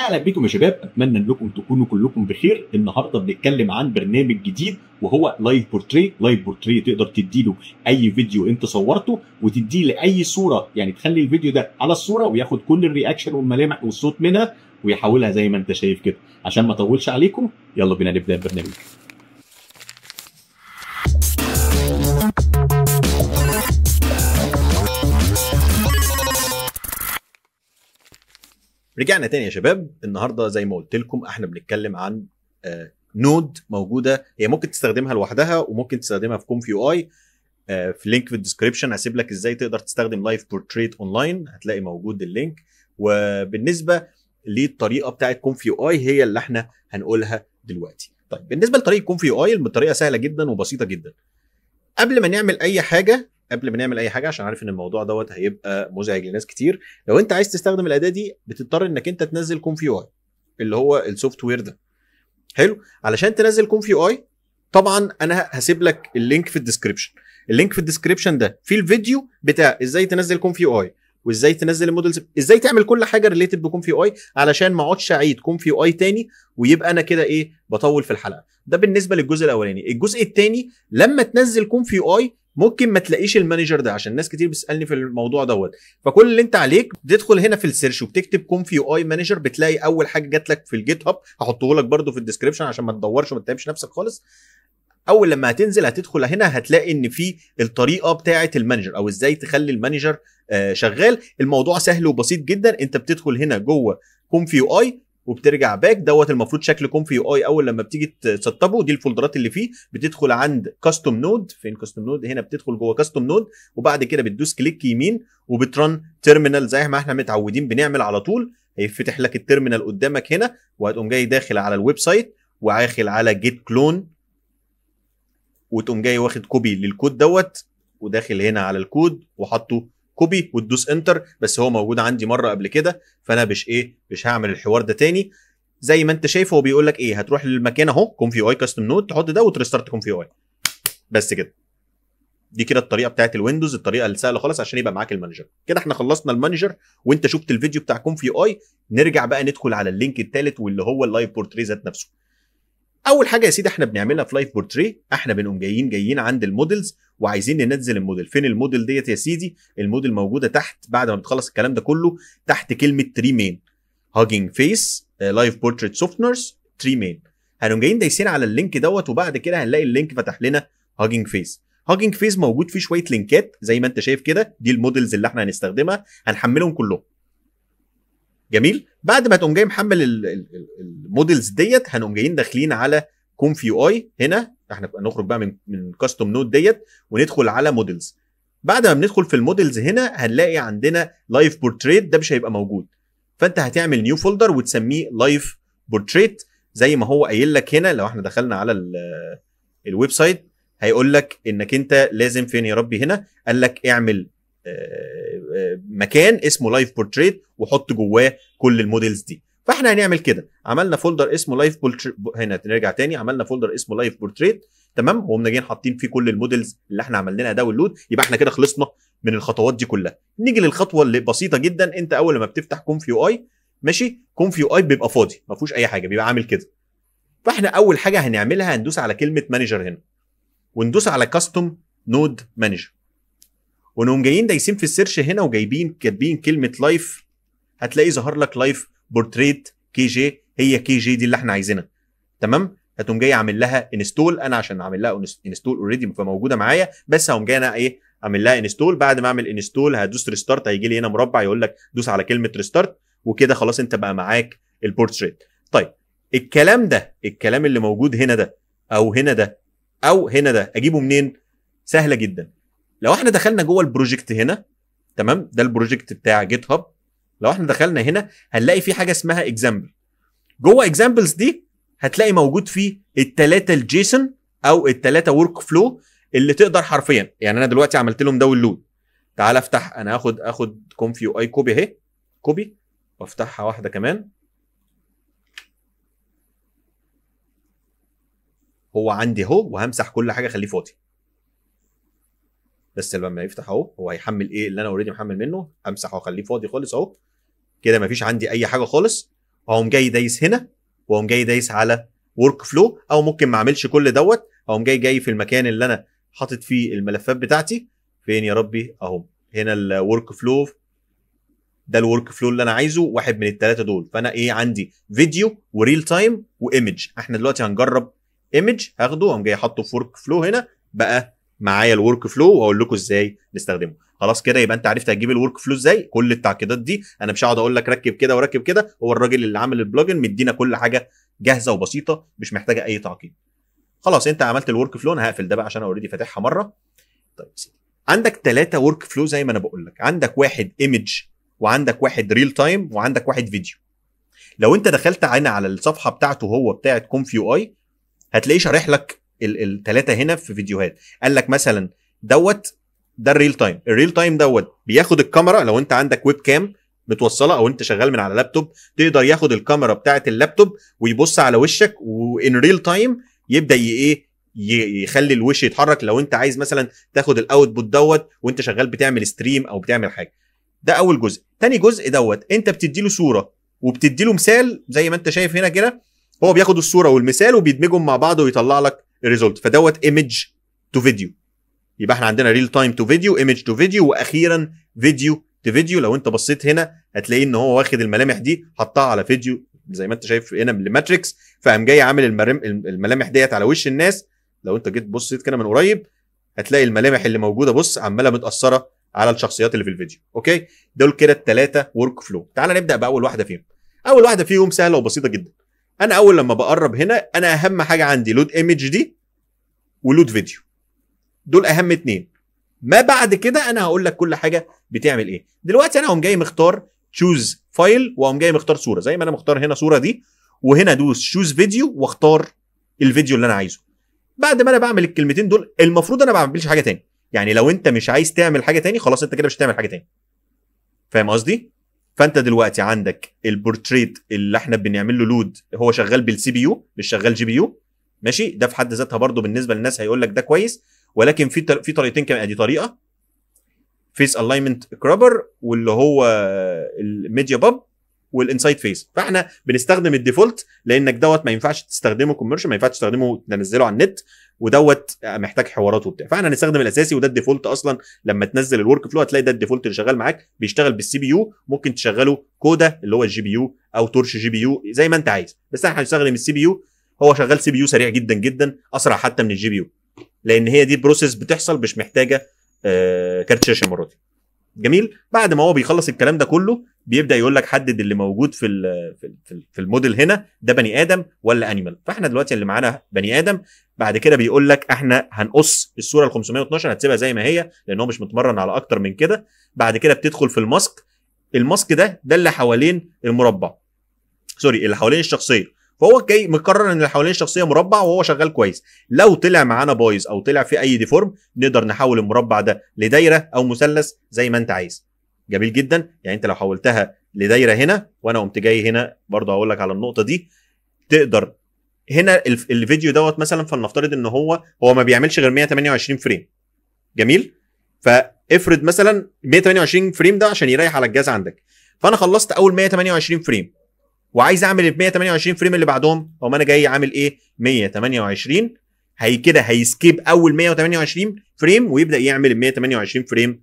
اهلا بكم يا شباب اتمنى انكم تكونوا كلكم بخير النهارده بنتكلم عن برنامج جديد وهو لايف بورتري لايف بورتري تقدر تديله اي فيديو انت صورته وتديه لاي صوره يعني تخلي الفيديو ده على الصوره وياخد كل الرياكشن والملامح والصوت منها ويحولها زي ما انت شايف كده عشان ما اطولش عليكم يلا بينا نبدا البرنامج رجعنا تاني يا شباب النهارده زي ما قلت لكم احنا بنتكلم عن آه، نود موجوده هي ممكن تستخدمها لوحدها وممكن تستخدمها في كونف يو اي آه، في لينك في الديسكربشن هسيب لك ازاي تقدر تستخدم لايف بورتريت اونلاين هتلاقي موجود اللينك وبالنسبه للطريقه بتاعه كونف يو اي هي اللي احنا هنقولها دلوقتي طيب بالنسبه لطريقه كونف يو اي الطريقه سهله جدا وبسيطه جدا قبل ما نعمل اي حاجه قبل ما نعمل اي حاجه عشان عارف ان الموضوع دوت هيبقى مزعج لناس كتير لو انت عايز تستخدم الاداه دي بتضطر انك انت تنزل كونفي اي اللي هو السوفت وير ده حلو علشان تنزل كونفي اي طبعا انا هسيب لك اللينك في الديسكربشن اللينك في الديسكربشن ده في الفيديو بتاع ازاي تنزل كونفي اي وازاي تنزل المودلز ازاي تعمل كل حاجه ريليتد بكونفي اي علشان ما اقعدش اعيد كونفي اي تاني ويبقى انا كده ايه بطول في الحلقه ده بالنسبه للجزء الاولاني الجزء الثاني لما تنزل كونفي اي ممكن ما تلاقيش المانجر ده عشان ناس كتير بتسالني في الموضوع دوت فكل اللي انت عليك بتدخل هنا في السيرش وبتكتب كونف يو اي مانجر بتلاقي اول حاجه جات لك في الجيت هاب هحطه لك برده في الديسكربشن عشان ما تدورش وما تتعبش نفسك خالص اول لما هتنزل هتدخل هنا هتلاقي ان في الطريقه بتاعه المانجر او ازاي تخلي المانجر آه، شغال الموضوع سهل وبسيط جدا انت بتدخل هنا جوه كونف يو اي وبترجع باك دوت المفروض شكل كونفي يو اي اول لما بتيجي تسطبه دي الفولدرات اللي فيه بتدخل عند كاستم نود فين كاستم نود هنا بتدخل جوه كاستم نود وبعد كده بتدوس كليك يمين وبترن تيرمينال زي ما احنا متعودين بنعمل على طول هيفتح لك التيرمينال قدامك هنا وهتقوم جاي داخل على الويب سايت وعاخل على جيت كلون وتقوم جاي واخد كوبي للكود دوت وداخل هنا على الكود وحاطه كوبي وتدوس انتر بس هو موجود عندي مره قبل كده فانا مش ايه مش هعمل الحوار ده تاني زي ما انت شايف هو بيقول لك ايه هتروح للمكان اهو كونفي اي كاستم نود تحط ده وترستارت كونفي اي بس كده دي كده الطريقه بتاعت الويندوز الطريقه السهله خالص عشان يبقى معاك المانجر كده احنا خلصنا المانجر وانت شفت الفيديو بتاع كونفي اي نرجع بقى ندخل على اللينك الثالث واللي هو اللايف بورتريزات ذات نفسه اول حاجه يا سيدي احنا بنعملها في لايف بورتري احنا بنقوم جايين جايين عند المودلز وعايزين ننزل الموديل فين الموديل ديت يا سيدي الموديل موجوده تحت بعد ما بتخلص الكلام ده كله تحت كلمه تري مين هاجينج فيس لايف بورتريت سوفتنرز تري مين هنقوم جايين دايسين على اللينك دوت وبعد كده هنلاقي اللينك فتح لنا هاجينج فيس هاجينج فيس موجود فيه شويه لينكات زي ما انت شايف كده دي المودلز اللي احنا هنستخدمها هنحملهم كلهم جميل بعد ما تقوم جاي محمل المودلز ديت هنقوم جايين داخلين على كونف يو اي هنا احنا نخرج بقى من من كاستم نود ديت وندخل على مودلز بعد ما بندخل في المودلز هنا هنلاقي عندنا لايف بورتريت ده مش هيبقى موجود فانت هتعمل نيو فولدر وتسميه لايف بورتريت زي ما هو قايل لك هنا لو احنا دخلنا على الويب سايت هيقول لك انك انت لازم فين يا ربي هنا قال لك اعمل مكان اسمه لايف بورتريت وحط جواه كل الموديلز دي فاحنا هنعمل كده عملنا فولدر اسمه لايف بورتريت هنا نرجع تاني عملنا فولدر اسمه لايف بورتريت تمام وقمنا جايين حاطين فيه كل الموديلز اللي احنا عملناها داونلود يبقى احنا كده خلصنا من الخطوات دي كلها نيجي للخطوه اللي بسيطه جدا انت اول ما بتفتح كونف يو اي ماشي كونف يو اي بيبقى فاضي ما فيهوش اي حاجه بيبقى عامل كده فاحنا اول حاجه هنعملها هندوس على كلمه مانجر هنا وندوس على كاستم نود مانجر ونقوم جايين دايسين في السيرش هنا وجايبين كاتبين كلمه لايف هتلاقي ظهر لك لايف بورتريت كي جي هي كي جي دي اللي احنا عايزينها تمام هتقوم جاي عامل لها انستول انا عشان اعمل لها انستول اوريدي فموجوده معايا بس هقوم جاي انا ايه اعمل لها انستول بعد ما اعمل انستول هدوس ريستارت هيجي لي هنا مربع يقول لك دوس على كلمه ريستارت وكده خلاص انت بقى معاك البورتريت طيب الكلام ده الكلام اللي موجود هنا ده او هنا ده او هنا ده اجيبه منين سهله جدا لو احنا دخلنا جوه البروجكت هنا تمام ده البروجكت بتاع جيت هاب لو احنا دخلنا هنا هنلاقي في حاجه اسمها اكزامبل جوه اكزامبلز دي هتلاقي موجود فيه الثلاثه الجيسون او الثلاثه ورك فلو اللي تقدر حرفيا يعني انا دلوقتي عملت لهم داونلود تعال افتح انا هاخد اخد كونف يو اي كوبي اهي كوبي وافتحها واحده كمان هو عندي اهو وهمسح كل حاجه خليه فاضي بس لما يفتح اهو هو هيحمل ايه اللي انا اوريدي محمل منه امسح واخليه فاضي خالص اهو كده مفيش عندي اي حاجه خالص اقوم جاي دايس هنا واقوم جاي دايس على ورك فلو او ممكن ما اعملش كل دوت اقوم جاي جاي في المكان اللي انا حاطط فيه الملفات بتاعتي فين يا ربي اهو هنا الورك فلو ده الورك فلو اللي انا عايزه واحد من الثلاثه دول فانا ايه عندي فيديو وريل تايم وايمج احنا دلوقتي هنجرب ايمج هاخده واقوم جاي حاطه في ورك فلو هنا بقى معايا الورك فلو واقول لكم ازاي نستخدمه خلاص كده يبقى انت عرفت هتجيب الورك فلو ازاي كل التعقيدات دي انا مش هقعد اقول لك ركب كده وركب كده هو الراجل اللي عامل البلوجن مدينا كل حاجه جاهزه وبسيطه مش محتاجه اي تعقيد خلاص انت عملت الورك فلو انا هقفل ده بقى عشان اوريدي فاتحها مره طيب عندك ثلاثه ورك فلو زي ما انا بقول لك عندك واحد ايمج وعندك واحد ريل تايم وعندك واحد فيديو لو انت دخلت عنا على الصفحه بتاعته هو بتاعه كونفيو اي هتلاقيه شارح لك الثلاثه هنا في فيديوهات قال لك مثلا دوت ده الريل تايم الريل تايم دوت بياخد الكاميرا لو انت عندك ويب كام متوصله او انت شغال من على لابتوب تقدر ياخد الكاميرا بتاعه اللابتوب ويبص على وشك وان ريل تايم يبدا ايه يخلي الوش يتحرك لو انت عايز مثلا تاخد الاوتبوت دوت وانت شغال بتعمل ستريم او بتعمل حاجه ده اول جزء تاني جزء دوت انت بتدي له صوره وبتدي له مثال زي ما انت شايف هنا كده هو بياخد الصوره والمثال وبيدمجهم مع بعض ويطلع لك ريزولت فدوت ايمج تو فيديو يبقى احنا عندنا ريل تايم تو فيديو ايمج تو فيديو واخيرا فيديو تو فيديو لو انت بصيت هنا هتلاقي ان هو واخد الملامح دي حطها على فيديو زي ما انت شايف هنا من الماتريكس فقام جاي عامل الملامح ديت على وش الناس لو انت جيت بصيت كده من قريب هتلاقي الملامح اللي موجوده بص عماله متاثره على الشخصيات اللي في الفيديو اوكي دول كده الثلاثه ورك فلو تعال نبدا باول واحده فيهم اول واحده فيهم سهله وبسيطه جدا انا اول لما بقرب هنا انا اهم حاجه عندي لود ايمج دي ولود فيديو دول اهم اتنين ما بعد كده انا هقول لك كل حاجه بتعمل ايه دلوقتي انا هقوم جاي مختار تشوز فايل واقوم جاي مختار صوره زي ما انا مختار هنا صوره دي وهنا ادوس تشوز فيديو واختار الفيديو اللي انا عايزه بعد ما انا بعمل الكلمتين دول المفروض انا ما بعملش حاجه تاني يعني لو انت مش عايز تعمل حاجه تاني خلاص انت كده مش هتعمل حاجه تاني فاهم قصدي فانت دلوقتي عندك البورتريت اللي احنا بنعمل له لود هو شغال بالسي بي يو مش شغال جي بي يو ماشي ده في حد ذاتها برضه بالنسبه للناس هيقول لك ده كويس ولكن في في طريقتين كمان ادي طريقه فيس الاينمنت كرابر واللي هو الميديا باب والانسايد فيس فاحنا بنستخدم الديفولت لانك دوت ما ينفعش تستخدمه كوميرشال ما ينفعش تستخدمه تنزله على النت ودوت محتاج حوارات وبتاع فاحنا هنستخدم الاساسي وده الديفولت اصلا لما تنزل الورك فلو هتلاقي ده الديفولت اللي شغال معاك بيشتغل بالسي بي يو ممكن تشغله كودا اللي هو الجي بي يو او تورش جي بي يو زي ما انت عايز بس احنا هنستخدم السي بي يو هو شغال سي بي يو سريع جدا جدا اسرع حتى من الجي بي يو لان هي دي بروسيس بتحصل مش محتاجه كارت شاشه مراتي دي جميل بعد ما هو بيخلص الكلام ده كله بيبدا يقول لك حدد اللي موجود في في الموديل هنا ده بني ادم ولا انيمال فاحنا دلوقتي اللي معانا بني ادم بعد كده بيقول لك احنا هنقص الصوره ال 512 هتسيبها زي ما هي لان هو مش متمرن على اكتر من كده بعد كده بتدخل في الماسك الماسك ده ده اللي حوالين المربع سوري اللي حوالين الشخصيه فهو جاي مكرر ان اللي حوالين الشخصيه مربع وهو شغال كويس لو طلع معانا بايظ او طلع في اي ديفورم نقدر نحول المربع ده لدايره او مثلث زي ما انت عايز جميل جدا يعني انت لو حولتها لدايره هنا وانا قمت جاي هنا برضه هقول لك على النقطه دي تقدر هنا الفيديو دوت مثلا فلنفترض ان هو هو ما بيعملش غير 128 فريم جميل فافرض مثلا 128 فريم ده عشان يريح على الجهاز عندك فانا خلصت اول 128 فريم وعايز اعمل ال 128 فريم اللي بعدهم او انا جاي عامل ايه 128 هي كده هيسكيب اول 128 فريم ويبدا يعمل ال 128 فريم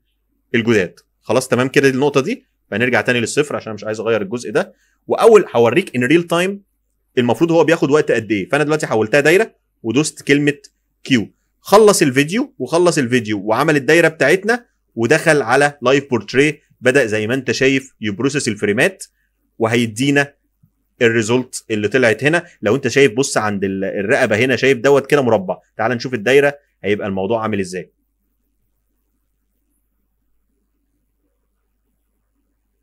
الجداد خلاص تمام كده النقطه دي فنرجع تاني للصفر عشان مش عايز اغير الجزء ده واول هوريك ان ريل تايم المفروض هو بياخد وقت قد ايه فانا دلوقتي حولتها دايره ودوست كلمه كيو خلص الفيديو وخلص الفيديو وعمل الدايره بتاعتنا ودخل على لايف بورتريه بدا زي ما انت شايف يبروسس الفريمات وهيدينا الريزولت اللي طلعت هنا لو انت شايف بص عند الرقبه هنا شايف دوت كده مربع تعال نشوف الدايره هيبقى الموضوع عامل ازاي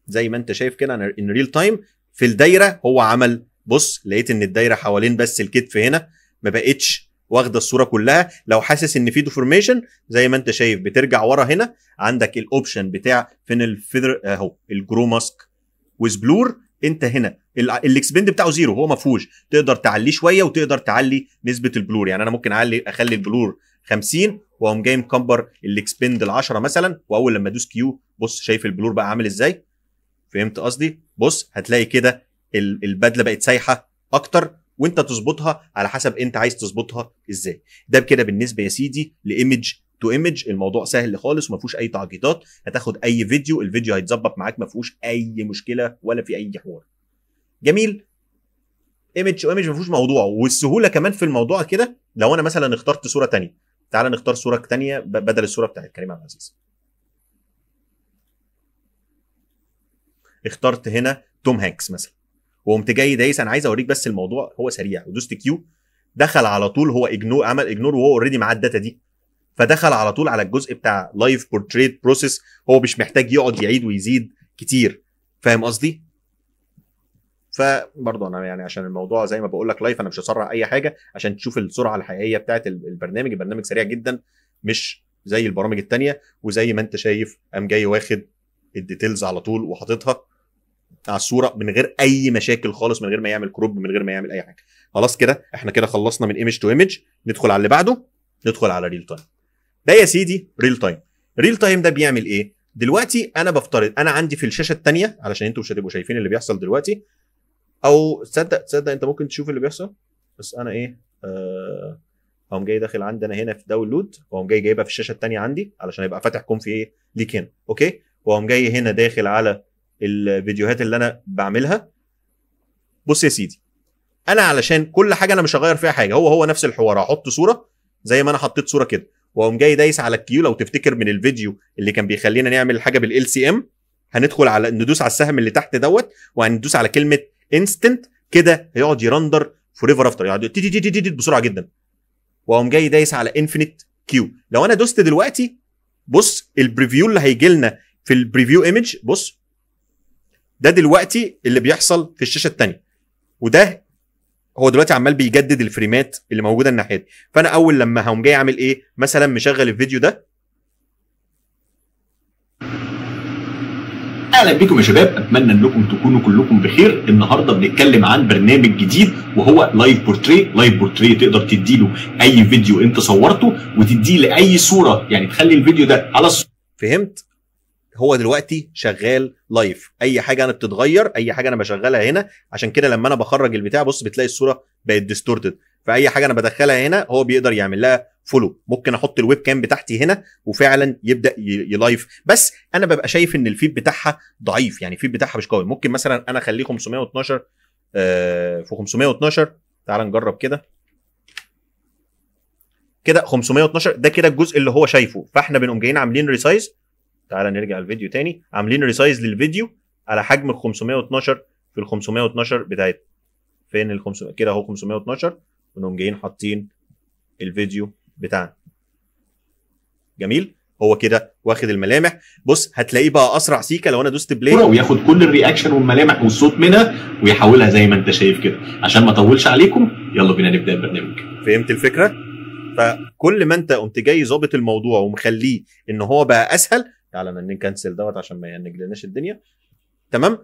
زي ما انت شايف كده ان ريل تايم في الدايره هو عمل بص لقيت ان الدايره حوالين بس الكتف هنا ما بقتش واخده الصوره كلها لو حاسس ان في ديفورميشن زي ما انت شايف بترجع ورا هنا عندك الاوبشن بتاع فين الفيدر آه، اهو الجرو ماسك ويز بلور انت هنا الاكسبند بتاعه زيرو هو ما فيهوش تقدر تعليه شويه وتقدر تعلي نسبه البلور يعني انا ممكن اعلي اخلي البلور 50 واقوم جاي مكبر الاكسبند ال 10 مثلا واول لما ادوس كيو بص شايف البلور بقى عامل ازاي فهمت قصدي بص هتلاقي كده البدله بقت سايحه اكتر وانت تظبطها على حسب انت عايز تظبطها ازاي ده كده بالنسبه يا سيدي لايمج تو ايمج الموضوع سهل خالص وما فيهوش اي تعقيدات هتاخد اي فيديو الفيديو هيتظبط معاك ما فيهوش اي مشكله ولا في اي حوار جميل ايمج ايمج ما فيهوش موضوع والسهوله كمان في الموضوع كده لو انا مثلا اخترت صوره تانية تعال نختار صوره تانية بدل الصوره بتاعت كريم عبد العزيز اخترت هنا توم هانكس مثلا وقمت جاي دايس انا عايز اوريك بس الموضوع هو سريع ودوست كيو دخل على طول هو اجنور عمل اجنور وهو اوريدي معاه الداتا دي فدخل على طول على الجزء بتاع لايف بورتريت بروسيس هو مش محتاج يقعد يعيد ويزيد كتير فاهم قصدي؟ فبرضه انا يعني عشان الموضوع زي ما بقول لك لايف انا مش هسرع اي حاجه عشان تشوف السرعه الحقيقيه بتاعت البرنامج البرنامج سريع جدا مش زي البرامج التانية وزي ما انت شايف قام جاي واخد الديتيلز على طول وحاططها على الصوره من غير اي مشاكل خالص من غير ما يعمل كروب من غير ما يعمل اي حاجه خلاص كده احنا كده خلصنا من ايمج تو ايمج ندخل على اللي بعده ندخل على ريل تايم ده يا سيدي ريل تايم ريل تايم ده بيعمل ايه دلوقتي انا بفترض انا عندي في الشاشه الثانيه علشان انتوا مش هتبقوا شايفين اللي بيحصل دلوقتي او تصدق تصدق انت ممكن تشوف اللي بيحصل بس انا ايه آه اقوم جاي داخل عندنا هنا في داونلود واقوم جاي جايبها في الشاشه الثانيه عندي علشان يبقى فاتح في ايه ليك هنا اوكي واقوم جاي هنا داخل على الفيديوهات اللي انا بعملها بص يا سيدي انا علشان كل حاجه انا مش هغير فيها حاجه هو هو نفس الحوار هحط صوره زي ما انا حطيت صوره كده واقوم جاي دايس على الكيو لو تفتكر من الفيديو اللي كان بيخلينا نعمل حاجه بالال سي ام هندخل على ندوس على السهم اللي تحت دوت وهندوس على كلمه انستنت كده هيقعد يرندر فور ايفر افتر يقعد تي تي تي بسرعه جدا واقوم جاي دايس على انفينيت كيو لو انا دوست دلوقتي بص البريفيو اللي هيجي لنا في البريفيو ايمج بص ده دلوقتي اللي بيحصل في الشاشه الثانيه وده هو دلوقتي عمال بيجدد الفريمات اللي موجوده الناحيه دي فانا اول لما هقوم جاي اعمل ايه مثلا مشغل الفيديو ده اهلا بكم يا شباب اتمنى انكم تكونوا كلكم بخير النهارده بنتكلم عن برنامج جديد وهو لايف بورتريه لايف بورتريه تقدر تديله اي فيديو انت صورته وتديه لاي صوره يعني تخلي الفيديو ده على الصورة. فهمت هو دلوقتي شغال لايف اي حاجه انا بتتغير اي حاجه انا بشغلها هنا عشان كده لما انا بخرج البتاع بص بتلاقي الصوره بقت ديستورتد فاي حاجه انا بدخلها هنا هو بيقدر يعمل لها فولو ممكن احط الويب كام بتاعتي هنا وفعلا يبدا يلايف بس انا ببقى شايف ان الفيد بتاعها ضعيف يعني الفيد بتاعها مش قوي ممكن مثلا انا اخليه 512 آه، في 512 تعال نجرب كده كده 512 ده كده الجزء اللي هو شايفه فاحنا بنقوم جايين عاملين ريسايز تعالى نرجع الفيديو تاني عاملين ريسايز للفيديو على حجم ال 512 في ال 512 بتاعتنا فين ال 500 كده اهو 512 ونقوم جايين حاطين الفيديو بتاعنا جميل هو كده واخد الملامح بص هتلاقيه بقى اسرع سيكه لو انا دوست بلاي وياخد كل الرياكشن والملامح والصوت منها ويحولها زي ما انت شايف كده عشان ما اطولش عليكم يلا بينا نبدا البرنامج فهمت الفكره فكل ما انت قمت جاي ظابط الموضوع ومخليه ان هو بقى اسهل تعالى ان دوت عشان ما يهنجلناش الدنيا تمام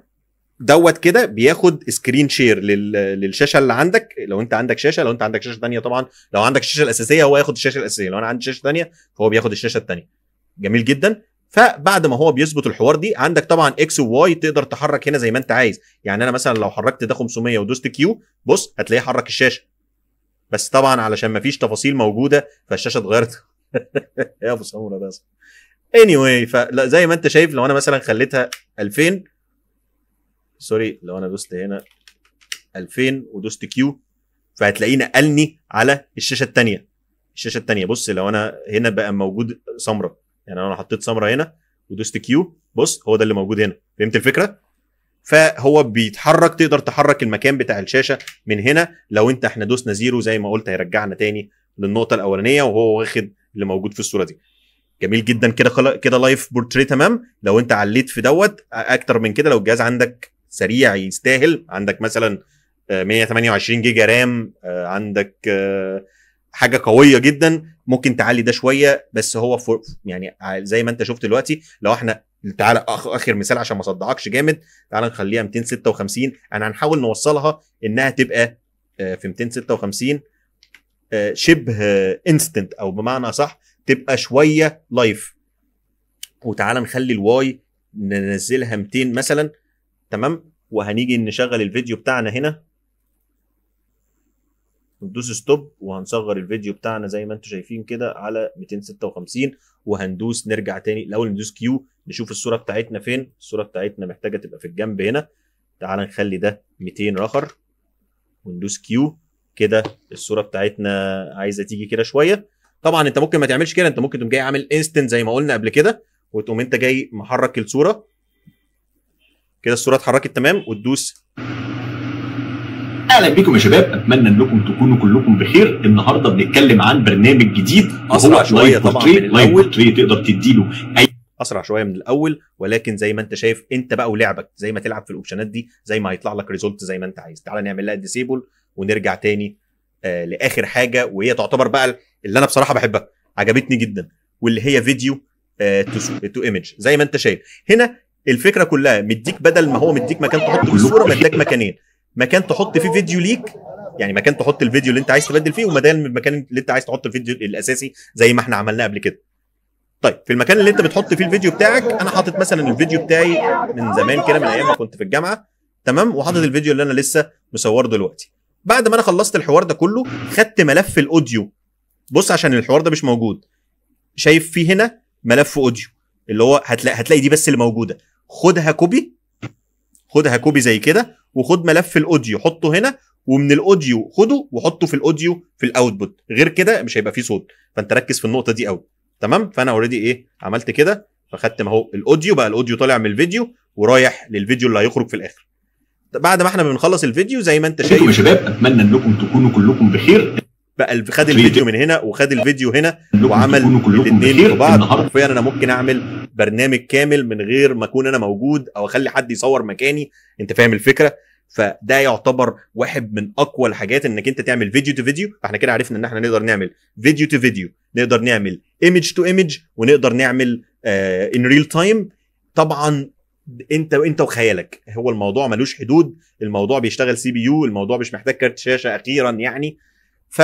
دوت كده بياخد سكرين شير للشاشه اللي عندك لو انت عندك شاشه لو انت عندك شاشه ثانيه طبعا لو عندك الشاشه الاساسيه هو ياخد الشاشه الاساسيه لو انا عندي شاشه ثانيه فهو بياخد الشاشه الثانيه جميل جدا فبعد ما هو بيظبط الحوار دي عندك طبعا اكس وواي تقدر تحرك هنا زي ما انت عايز يعني انا مثلا لو حركت ده 500 ودوست كيو بص هتلاقيه حرك الشاشه بس طبعا علشان ما فيش تفاصيل موجوده فالشاشه اتغيرت يا ابو سمره ده anyway فزي ما انت شايف لو انا مثلا خليتها 2000 سوري لو انا دوست هنا 2000 ودوست كيو فهتلاقيه نقلني على الشاشه الثانيه الشاشه الثانيه بص لو انا هنا بقى موجود سمره يعني انا حطيت سمره هنا ودوست كيو بص هو ده اللي موجود هنا فهمت الفكره فهو بيتحرك تقدر تحرك المكان بتاع الشاشه من هنا لو انت احنا دوسنا زيرو زي ما قلت هيرجعنا تاني للنقطه الاولانيه وهو واخد اللي موجود في الصوره دي جميل جدا كده كده لايف بورتريه تمام لو انت عليت في دوت اكتر من كده لو الجهاز عندك سريع يستاهل عندك مثلا 128 آه، جيجا رام آه، عندك آه، حاجه قويه جدا ممكن تعلي ده شويه بس هو يعني زي ما انت شفت دلوقتي لو احنا تعالى اخر مثال عشان ما اصدعكش جامد تعالى نخليها 256 انا هنحاول نوصلها انها تبقى في 256 شبه انستنت او بمعنى صح تبقى شويه لايف وتعالى نخلي الواي ننزلها 200 مثلا تمام وهنيجي نشغل الفيديو بتاعنا هنا ندوس ستوب وهنصغر الفيديو بتاعنا زي ما انتم شايفين كده على 256 وهندوس نرجع تاني الاول ندوس كيو نشوف الصوره بتاعتنا فين الصوره بتاعتنا محتاجه تبقى في الجنب هنا تعالى نخلي ده 200 رخر وندوس كيو كده الصوره بتاعتنا عايزه تيجي كده شويه طبعا انت ممكن ما تعملش كده انت ممكن تقوم جاي عامل انستنت زي ما قلنا قبل كده وتقوم انت جاي محرك الصوره كده الصوره اتحركت تمام وتدوس اهلا بكم يا شباب اتمنى انكم تكونوا كلكم بخير النهارده بنتكلم عن برنامج جديد اسرع شويه طبعا من الاول تقدر تديله اي اسرع شويه من الاول ولكن زي ما انت شايف انت بقى ولعبك زي ما تلعب في الاوبشنات دي زي ما هيطلع لك ريزولت زي ما انت عايز تعال نعمل لها ديسيبل ونرجع تاني آه، لاخر حاجه وهي تعتبر بقى اللي انا بصراحه بحبها عجبتني جدا واللي هي فيديو آه، تو ايمج زي ما انت شايف هنا الفكره كلها مديك بدل ما هو مديك مكان تحط فيه الصوره مديك مكانين مكان تحط فيه فيديو ليك يعني مكان تحط الفيديو اللي انت عايز تبدل فيه ومكان المكان اللي انت عايز تحط الفيديو الاساسي زي ما احنا عملناه قبل كده طيب في المكان اللي انت بتحط فيه الفيديو بتاعك انا حاطط مثلا الفيديو بتاعي من زمان كده من ايام ما كنت في الجامعه تمام وحاطط الفيديو اللي انا لسه مصوره دلوقتي بعد ما انا خلصت الحوار ده كله خدت ملف الاوديو بص عشان الحوار ده مش موجود شايف فيه هنا ملف اوديو اللي هو هتلاقي هتلاقي دي بس اللي موجوده خدها كوبي خدها كوبي زي كده وخد ملف الاوديو حطه هنا ومن الاوديو خده وحطه في الاوديو في الاوتبوت غير كده مش هيبقى فيه صوت فانت ركز في النقطه دي قوي تمام فانا اوريدي ايه عملت كده فخدت هو الاوديو بقى الاوديو طالع من الفيديو ورايح للفيديو اللي هيخرج في الاخر بعد ما احنا بنخلص الفيديو زي ما انت شايف يا شباب اتمنى انكم تكونوا كلكم بخير بقى خد الفيديو من هنا وخد الفيديو هنا وعمل الاثنين مع بعض حرفيا انا ممكن اعمل برنامج كامل من غير ما اكون انا موجود او اخلي حد يصور مكاني انت فاهم الفكره فده يعتبر واحد من اقوى الحاجات انك انت تعمل فيديو تو فيديو فاحنا كده عرفنا ان احنا نقدر نعمل فيديو تو فيديو نقدر نعمل ايمج تو ايمج ونقدر نعمل ان ريل تايم طبعا انت انت وخيالك هو الموضوع ملوش حدود الموضوع بيشتغل سي بي يو الموضوع مش محتاج كارت شاشه اخيرا يعني ف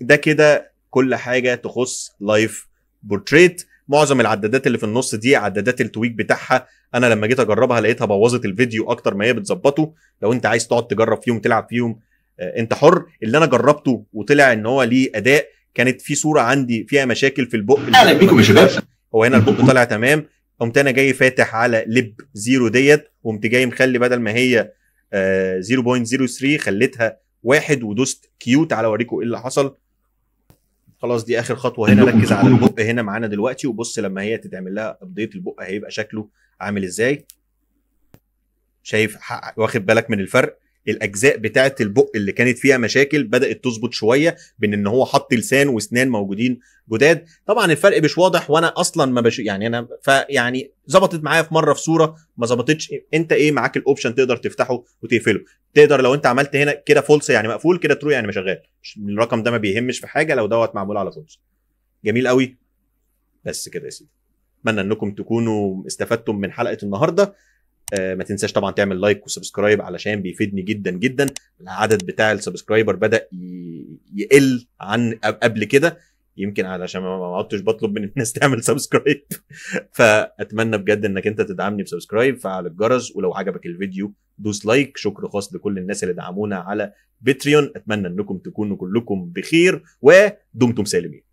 ده كده كل حاجه تخص لايف بورتريت معظم العدادات اللي في النص دي عدادات التويك بتاعها انا لما جيت اجربها لقيتها بوظت الفيديو اكتر ما هي بتظبطه لو انت عايز تقعد تجرب فيهم تلعب فيهم آه، انت حر اللي انا جربته وطلع ان هو ليه اداء كانت في صوره عندي فيها مشاكل في البق اهلا بيكم يا شباب هو هنا البق طالع تمام قمت انا جاي فاتح على لب زيرو ديت وقمت جاي مخلي بدل ما هي 0.03 آه، خليتها واحد ودوست كيوت على اوريكم ايه اللي حصل خلاص دي اخر خطوه هنا ركز على البق هنا معانا دلوقتي وبص لما هي تتعمل لها ابديت البق هيبقى شكله عامل ازاي شايف واخد بالك من الفرق الاجزاء بتاعه البق اللي كانت فيها مشاكل بدات تظبط شويه بان ان هو حط لسان واسنان موجودين جداد طبعا الفرق مش واضح وانا اصلا ما بش يعني انا فيعني ظبطت معايا في مره في صوره ما ظبطتش انت ايه معاك الاوبشن تقدر تفتحه وتقفله تقدر لو انت عملت هنا كده فولس يعني مقفول كده ترو يعني شغال الرقم ده ما بيهمش في حاجه لو دوت معمول على فولس جميل قوي بس كده يا سيدي اتمنى انكم تكونوا استفدتم من حلقه النهارده آه، ما تنساش طبعا تعمل لايك وسبسكرايب علشان بيفيدني جدا جدا العدد بتاع السبسكرايبر بدا يقل عن قبل كده يمكن علشان ما عدتش بطلب من الناس تعمل سبسكرايب فاتمنى بجد انك انت تدعمني بسبسكرايب فعل الجرس ولو عجبك الفيديو دوس لايك شكر خاص لكل الناس اللي دعمونا على باتريون اتمنى انكم تكونوا كلكم بخير ودمتم سالمين